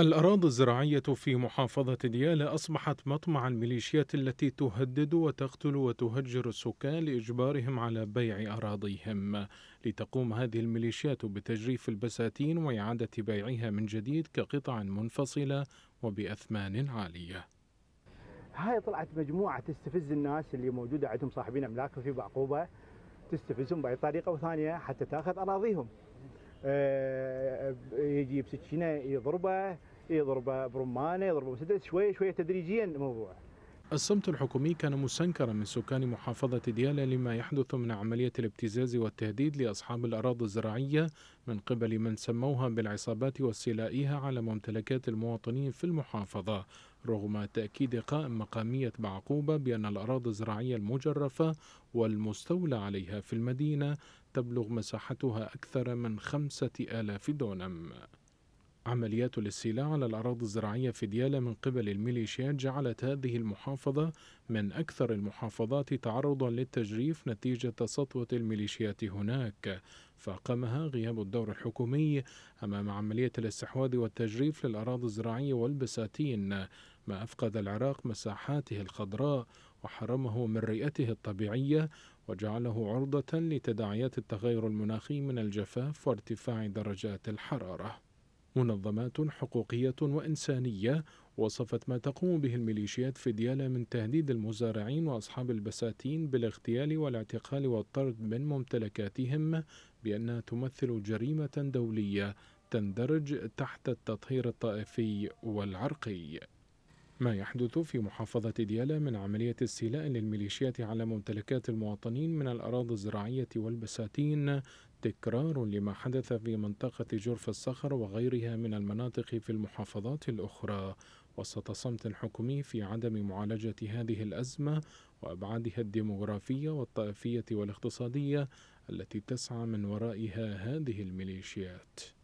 الأراضي الزراعية في محافظة ديالى أصبحت مطمع الميليشيات التي تهدد وتقتل وتهجر السكان لإجبارهم على بيع أراضيهم لتقوم هذه الميليشيات بتجريف البساتين وإعادة بيعها من جديد كقطع منفصلة وبأثمان عالية هاي طلعت مجموعة تستفز الناس اللي موجودة عندهم صاحبين أملاك في بعقوبة تستفزهم بأي طريقة وثانية حتى تأخذ أراضيهم آه، يجيب سكينه يضربه يضربه برمانه يضربه مسدس شوي شوي تدريجيا الموضوع الصمت الحكومي كان مسنكرا من سكان محافظة ديالى لما يحدث من عملية الابتزاز والتهديد لأصحاب الأراضي الزراعية من قبل من سموها بالعصابات واستيلائها على ممتلكات المواطنين في المحافظة رغم تأكيد قائم مقامية بعقوبة بأن الأراضي الزراعية المجرفة والمستولى عليها في المدينة تبلغ مساحتها أكثر من خمسة آلاف دونم عمليات الاستيلاء على الأراضي الزراعية في ديالى من قبل الميليشيات جعلت هذه المحافظة من أكثر المحافظات تعرضا للتجريف نتيجة سطوة الميليشيات هناك فأقامها غياب الدور الحكومي أمام عملية الاستحواذ والتجريف للأراضي الزراعية والبساتين ما أفقد العراق مساحاته الخضراء وحرمه من رئته الطبيعية وجعله عرضة لتداعيات التغير المناخي من الجفاف وارتفاع درجات الحرارة منظمات حقوقية وإنسانية وصفت ما تقوم به الميليشيات في ديالا من تهديد المزارعين وأصحاب البساتين بالاغتيال والاعتقال والطرد من ممتلكاتهم بأنها تمثل جريمة دولية تندرج تحت التطهير الطائفي والعرقي ما يحدث في محافظة ديالا من عملية استيلاء للميليشيات على ممتلكات المواطنين من الأراضي الزراعية والبساتين تكرار لما حدث في منطقة جرف الصخر وغيرها من المناطق في المحافظات الأخرى وسط صمت حكومي في عدم معالجة هذه الأزمة وأبعادها الديمغرافية والطائفية والاقتصادية التي تسعى من ورائها هذه الميليشيات